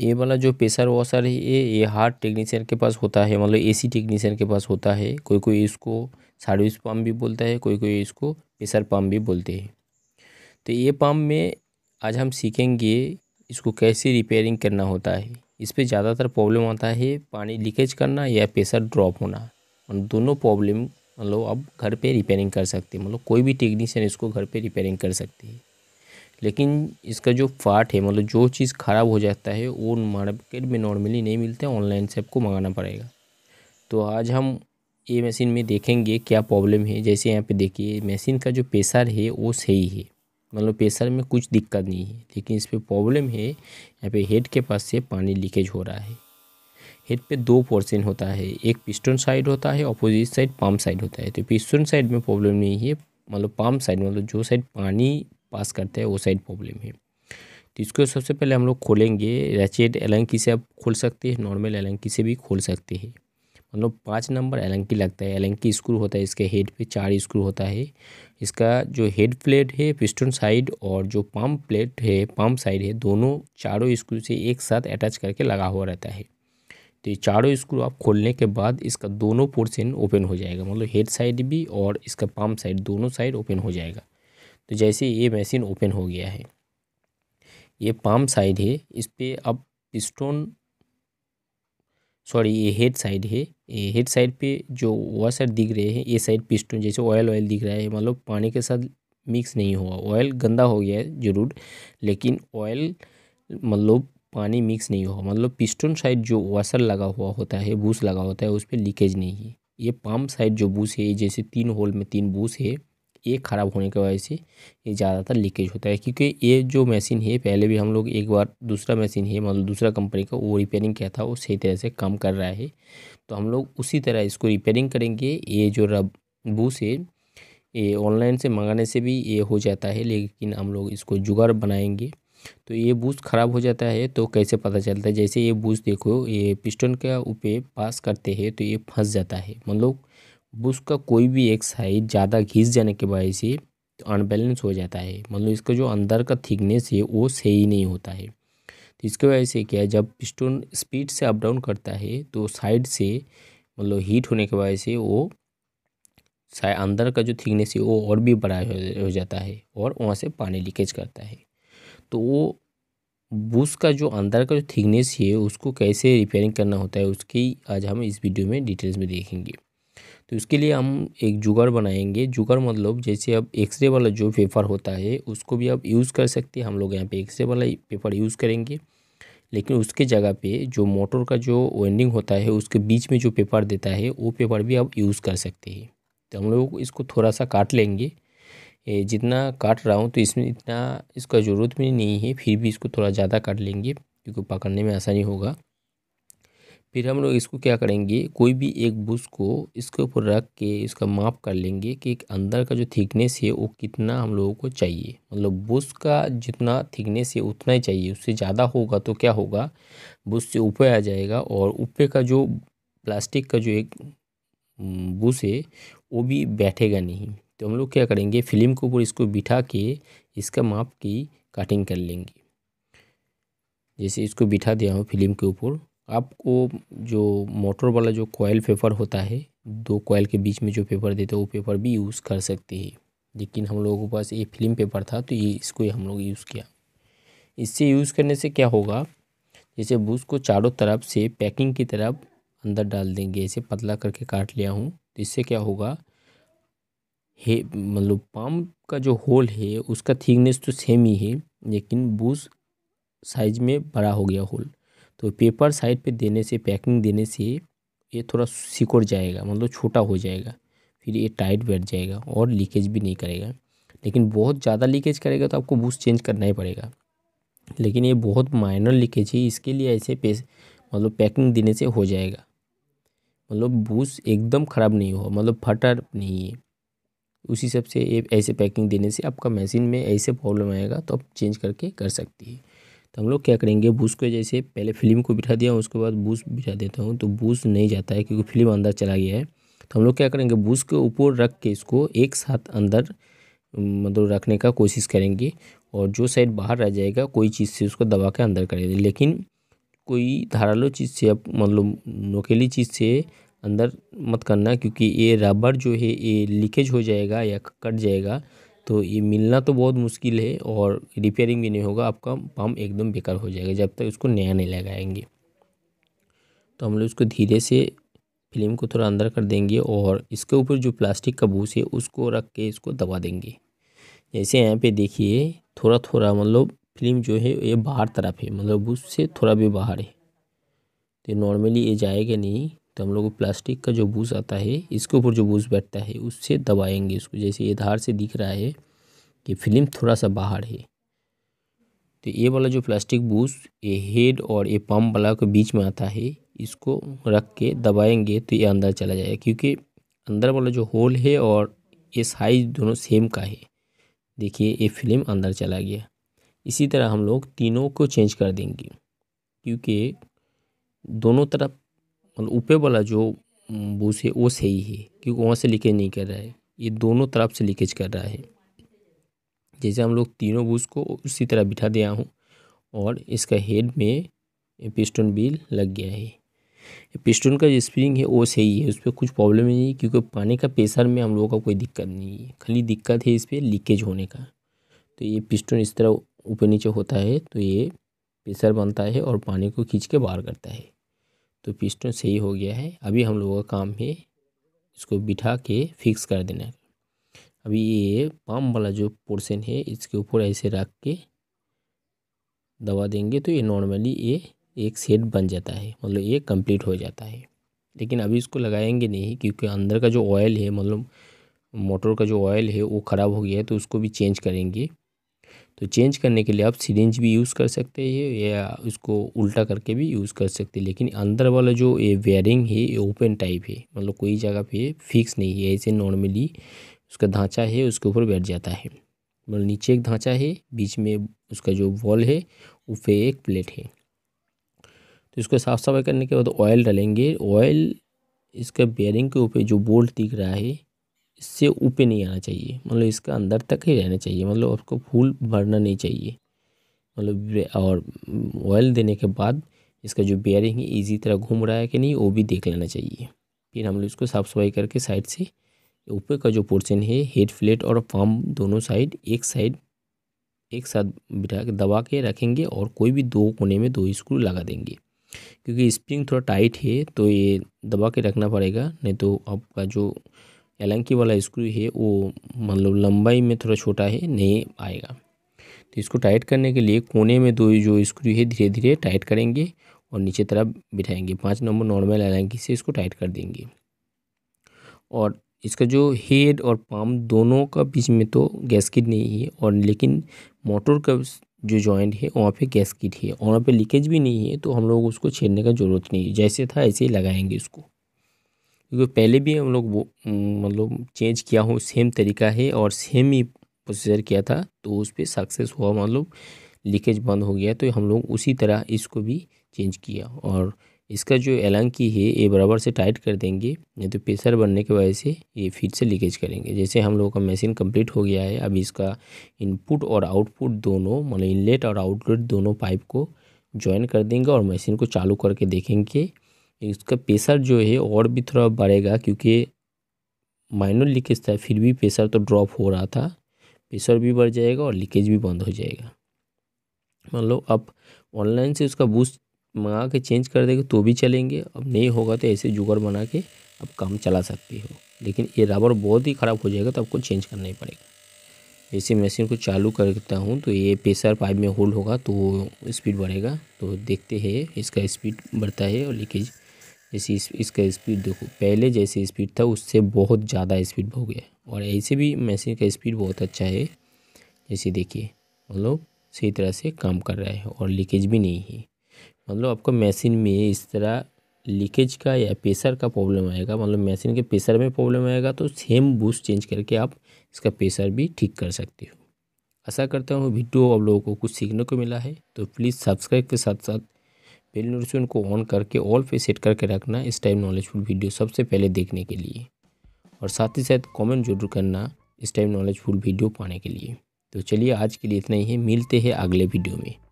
ये वाला जो प्रेशर वॉशर है ये ये हार्ट टेक्नीशियन के पास होता है मतलब एसी टेक्नीशियन के पास होता है कोई कोई इसको सर्विस पम्प भी बोलता है कोई कोई इसको प्रेशर पम्प भी बोलते हैं तो ये पम्प में आज हम सीखेंगे इसको कैसे रिपेयरिंग करना होता है इस पर ज़्यादातर प्रॉब्लम आता है पानी लीकेज करना या प्रेशर ड्रॉप होना दोनों प्रॉब्लम मतलब आप घर पे रिपेयरिंग कर सकते हैं मतलब कोई भी टेक्नीशियन इसको घर पे रिपेयरिंग कर सकते हैं लेकिन इसका जो पार्ट है मतलब जो चीज़ ख़राब हो जाता है वो मार्केट में नॉर्मली नहीं मिलते ऑनलाइन से आपको मंगाना पड़ेगा तो आज हम ये मशीन में देखेंगे क्या प्रॉब्लम है जैसे यहाँ पे देखिए मशीन का जो प्रेशर है वो सही है मतलब प्रेशर में कुछ दिक्कत नहीं है लेकिन इस पर प्रॉब्लम है यहाँ पे हेड के पास से पानी लीकेज हो रहा है हेड पे दो पोर्शन होता है एक पिस्टन साइड होता है अपोजिट साइड पाम साइड होता है तो पिस्टन साइड में प्रॉब्लम नहीं है मतलब पाम साइड मतलब जो साइड पानी पास करते हैं वो साइड प्रॉब्लम है तो इसको सबसे पहले हम लोग खोलेंगे रैचेड एलंकी से आप खोल सकते हैं नॉर्मल एलंकी से भी खोल सकते हैं मतलब पाँच नंबर एलंकी लगता है एलंकी स्क्रू होता है इसके हेड पे चार स्क्रू होता है इसका जो हेड प्लेट है पिस्टन साइड और जो पम्प प्लेट है पम्प साइड है दोनों चारों स्क्रू से एक साथ अटैच करके लगा हुआ रहता है तो ये चारों स्क्रू आप खोलने के बाद इसका दोनों पोर्शन ओपन हो जाएगा मतलब हेड साइड भी और इसका पम्प साइड दोनों साइड ओपन हो जाएगा तो जैसे ये मशीन ओपन हो गया है ये पाम साइड है इस पर अब पिस्टोन सॉरी ये हेड साइड है ये हेड साइड पे जो वॉशर साइड दिख रहे हैं ये साइड पिस्टोन जैसे ऑयल ऑयल दिख रहा है मतलब पानी के साथ मिक्स नहीं हुआ ऑयल गंदा हो गया है जरूर लेकिन ऑयल मतलब पानी मिक्स नहीं हुआ मतलब पिस्टन साइड जो वाशर लगा हुआ होता है बूस लगा होता है उस पर लीकेज नहीं है ये पाम साइड जो बूस है जैसे तीन होल में तीन बूस है ये ख़राब होने की वजह से ये ज़्यादातर लीकेज होता है क्योंकि ये जो मशीन है पहले भी हम लोग एक बार दूसरा मशीन है मतलब दूसरा कंपनी का वो रिपेयरिंग किया था वो सही तरह से काम कर रहा है तो हम लोग उसी तरह इसको रिपेयरिंग करेंगे ये जो रब बूस है ये ऑनलाइन से मंगाने से भी ये हो जाता है लेकिन हम लोग इसको जुगाड़ बनाएंगे तो ये बूस ख़राब हो जाता है तो कैसे पता चलता है जैसे ये बूस देखो ये पिस्टन का ऊपर पास करते हैं तो ये फंस जाता है मतलब बुश का कोई भी एक साइड ज़्यादा घिस जाने के वजह से अनबैलेंस तो हो जाता है मतलब इसका जो अंदर का थिकनेस है वो सही नहीं होता है तो इसके वजह से क्या है जब पिस्टन स्पीड से अप डाउन करता है तो साइड से मतलब हीट होने के वजह से वो अंदर का जो थिकनेस है वो और भी बड़ा हो जाता है और वहाँ से पानी लीकेज करता है तो वो बुश का जो अंदर का जो थिकनेस है उसको कैसे रिपेयरिंग करना होता है उसकी आज हम इस वीडियो में डिटेल्स में देखेंगे तो इसके लिए हम एक जुगाड़ बनाएंगे जुगाड़ मतलब जैसे अब एक्सरे वाला जो पेपर होता है उसको भी आप यूज़ कर सकते हैं हम लोग यहाँ पे एक्सरे वाला पेपर यूज़ करेंगे लेकिन उसके जगह पे जो मोटर का जो वेंडिंग होता है उसके बीच में जो पेपर देता है वो पेपर भी आप यूज़ कर सकते हैं तो हम लोग इसको थोड़ा सा काट लेंगे जितना काट रहा हूँ तो इसमें इतना इसका ज़रूरत भी नहीं है फिर भी इसको थोड़ा ज़्यादा काट लेंगे क्योंकि पकड़ने में आसानी होगा फिर हम लोग इसको क्या करेंगे कोई भी एक बुश को इसके ऊपर रख के इसका माप कर लेंगे कि अंदर का जो थिकनेस है वो कितना हम लोगों को चाहिए मतलब बुश का जितना थिकनेस है उतना ही चाहिए उससे ज़्यादा होगा तो क्या होगा बुश से ऊपर आ जाएगा और ऊपर का जो प्लास्टिक का जो एक बुश है वो भी बैठेगा नहीं तो हम लोग क्या करेंगे फिल्म के ऊपर इसको बिठा के इसका माप की कटिंग कर लेंगे जैसे इसको बिठा दिया हूँ फिल्म के ऊपर आपको जो मोटर वाला जो कोयल पेपर होता है दो कोयल के बीच में जो पेपर देते हैं वो पेपर भी यूज़ कर सकते हैं लेकिन हम लोगों के पास ये फिल्म पेपर था तो ये इसको हम लोग यूज़ किया इससे यूज़ करने से क्या होगा जैसे बूस को चारों तरफ से पैकिंग की तरफ अंदर डाल देंगे ऐसे पतला करके काट लिया हूँ तो इससे क्या होगा हे मतलब पम्प का जो होल है उसका थिकनेस तो सेम ही है लेकिन बूस साइज में बड़ा हो गया होल तो पेपर साइड पे देने से पैकिंग देने से ये थोड़ा सिकुड़ जाएगा मतलब छोटा हो जाएगा फिर ये टाइट बैठ जाएगा और लीकेज भी नहीं करेगा लेकिन बहुत ज़्यादा लीकेज करेगा तो आपको बूस्ट चेंज करना ही पड़ेगा लेकिन ये बहुत माइनर लीकेज है इसके लिए ऐसे पे मतलब पैकिंग देने से हो जाएगा मतलब बूस एकदम ख़राब नहीं हो मतलब फटा नहीं है उसी सब से ऐसे पैकिंग देने से आपका मशीन में ऐसे प्रॉब्लम आएगा तो आप चेंज करके कर सकती है तो हम लोग क्या करेंगे बूस को जैसे पहले फिल्म को बिठा दिया उसके बाद बूस बिठा देता हूँ तो बूस नहीं जाता है क्योंकि फिल्म अंदर चला गया है तो हम लोग क्या करेंगे बूस के ऊपर रख के इसको एक साथ अंदर मतलब रखने का कोशिश करेंगे और जो साइड बाहर रह जाएगा कोई चीज़ से उसको दबा के अंदर करेंगे लेकिन कोई धारालो चीज़ से मतलब नोकेली चीज़ से अंदर मत करना क्योंकि ये रबर जो है ये लीकेज हो जाएगा या कट जाएगा तो ये मिलना तो बहुत मुश्किल है और रिपेयरिंग भी नहीं होगा आपका पम्प एकदम बेकार हो जाएगा जब तक उसको नया नहीं लगाएंगे तो हम लोग उसको धीरे से फिल्म को थोड़ा अंदर कर देंगे और इसके ऊपर जो प्लास्टिक का भूस है उसको रख के इसको दबा देंगे जैसे यहाँ पे देखिए थोड़ा थोड़ा मतलब फिल्म जो है ये बाहर तरफ है मतलब भूस से थोड़ा भी बाहर है तो नॉर्मली ये जाएगा नहीं तो हम लोग प्लास्टिक का जो बूस आता है इसके ऊपर जो बूस बैठता है उससे दबाएंगे इसको जैसे ये धार से दिख रहा है कि फिल्म थोड़ा सा बाहर है तो ये वाला जो प्लास्टिक बूस ये हेड और ये पम्प वाला के बीच में आता है इसको रख के दबाएंगे तो ये अंदर चला जाएगा क्योंकि अंदर वाला जो होल है और ये साइज दोनों सेम का है देखिए ये फिल्म अंदर चला गया इसी तरह हम लोग तीनों को चेंज कर देंगे क्योंकि दोनों तरफ मतलब ऊपर वाला जो बूस है वो सही है क्योंकि वहाँ से लीकेज नहीं कर रहा है ये दोनों तरफ से लीकेज कर रहा है जैसे हम लोग तीनों बूस को उसी तरह बिठा दिया हूँ और इसका हेड में पिस्टन बिल लग गया है पिस्टन का जो स्प्रिंग है वो सही है उस पर कुछ प्रॉब्लम नहीं है क्योंकि पानी का प्रेशर में हम लोगों का कोई दिक्कत नहीं है खाली दिक्कत है इस पर लीकेज होने का तो ये पिस्टन इस तरह ऊपर नीचे होता है तो ये प्रेशर बनता है और पानी को खींच के बाहर करता है तो पिस्टन सही हो गया है अभी हम लोगों का काम है इसको बिठा के फिक्स कर देना है अभी ये पाम वाला जो पोर्शन है इसके ऊपर ऐसे रख के दबा देंगे तो ये नॉर्मली ये एक सेट बन जाता है मतलब ये कंप्लीट हो जाता है लेकिन अभी इसको लगाएंगे नहीं क्योंकि अंदर का जो ऑयल है मतलब मोटर का जो ऑयल है वो ख़राब हो गया है तो उसको भी चेंज करेंगे तो चेंज करने के लिए आप सीरेंज भी यूज़ कर सकते हैं या उसको उल्टा करके भी यूज़ कर सकते हैं लेकिन अंदर वाला जो ये वेयरिंग है ये ओपन टाइप है मतलब कोई जगह पे फिक्स नहीं है ऐसे नॉर्मली उसका ढांचा है उसके ऊपर बैठ जाता है मतलब नीचे एक ढांचा है बीच में उसका जो वॉल है उस पर एक प्लेट है तो इसको साफ सफाई करने के बाद ऑयल डालेंगे ऑयल इसका बेयरिंग के ऊपर जो बोल्ट दिख रहा है इससे ऊपर नहीं आना चाहिए मतलब इसका अंदर तक ही रहना चाहिए मतलब आपको फूल भरना नहीं चाहिए मतलब और ऑयल देने के बाद इसका जो बेयरिंग है इजी तरह घूम रहा है कि नहीं वो भी देख लेना चाहिए फिर हम लोग इसको साफ़ सफाई करके साइड से ऊपर का जो पोर्शन है हेड फ्लेट और पाम दोनों साइड एक साइड एक साथ बिठा के दबा के रखेंगे और कोई भी दो कोने में दो स्क्रू लगा देंगे क्योंकि स्प्रिंग थोड़ा टाइट है तो ये दबा के रखना पड़ेगा नहीं तो आपका जो एलंकी वाला स्क्रू है वो मतलब लंबाई में थोड़ा छोटा है नहीं आएगा तो इसको टाइट करने के लिए कोने में दो जो स्क्रू है धीरे धीरे टाइट करेंगे और नीचे तरफ बिठाएंगे पाँच नंबर नॉर्मल एलंकी से इसको टाइट कर देंगे और इसका जो हेड और पाम दोनों का बीच में तो गैसकिट नहीं है और लेकिन मोटर का जो जॉइंट है वहाँ पे गैसकिट है और वहाँ पे लीकेज भी नहीं है तो हम लोग उसको छेड़ने का ज़रूरत नहीं है जैसे था ऐसे ही लगाएंगे इसको क्योंकि पहले भी हम लोग वो मतलब चेंज किया हूँ सेम तरीका है और सेम ही प्रोसीजर किया था तो उस पर सक्सेस हुआ मतलब लीकेज बंद हो गया तो हम लोग उसी तरह इसको भी चेंज किया और इसका जो एलंकी है ये बराबर से टाइट कर देंगे नहीं तो प्रेशर बनने की वजह से ये फिर से लीकेज करेंगे जैसे हम लोगों का मशीन कंप्लीट हो गया है अब इसका इनपुट और आउटपुट दोनों मतलब इनलेट और आउटलेट दोनों पाइप को ज्वाइन कर देंगे और मशीन को चालू करके देखेंगे इसका प्रेशर जो है और भी थोड़ा बढ़ेगा क्योंकि माइनर लीकेज था फिर भी प्रेशर तो ड्रॉप हो रहा था प्रेशर भी बढ़ जाएगा और लीकेज भी बंद हो जाएगा मान लो आप ऑनलाइन से उसका बूस्ट मंगा के चेंज कर देंगे तो भी चलेंगे अब नहीं होगा तो ऐसे जुगाड़ बना के आप काम चला सकते हो लेकिन ये रबर बहुत ही ख़राब हो जाएगा तो आपको चेंज करना ही पड़ेगा ऐसे मशीन को चालू करता हूँ तो ये प्रेशर पाइप में होल्ड होगा तो स्पीड बढ़ेगा तो देखते हैं इसका स्पीड बढ़ता है और लीकेज जैसे इस, इसका स्पीड देखो पहले जैसे स्पीड था उससे बहुत ज़्यादा स्पीड हो गया और ऐसे भी मशीन का स्पीड बहुत अच्छा है जैसे देखिए मतलब सही तरह से काम कर रहा है और लीकेज भी नहीं है मतलब आपका मशीन में इस तरह लीकेज का या प्रेशर का प्रॉब्लम आएगा मतलब मशीन के प्रेशर में प्रॉब्लम आएगा तो सेम बूस्ट चेंज करके आप इसका प्रेशर भी ठीक कर सकते हो आशा करता हूँ वीडियो आप लोगों को कुछ सीखने को मिला है तो प्लीज़ सब्सक्राइब के साथ साथ बेल नोटिफिकेशन को ऑन करके ऑल पे सेट करके रखना इस टाइप नॉलेजफुल वीडियो सबसे पहले देखने के लिए और साथ ही साथ कमेंट जरूर करना इस टाइप नॉलेजफुल वीडियो पाने के लिए तो चलिए आज के लिए इतना ही है मिलते हैं अगले वीडियो में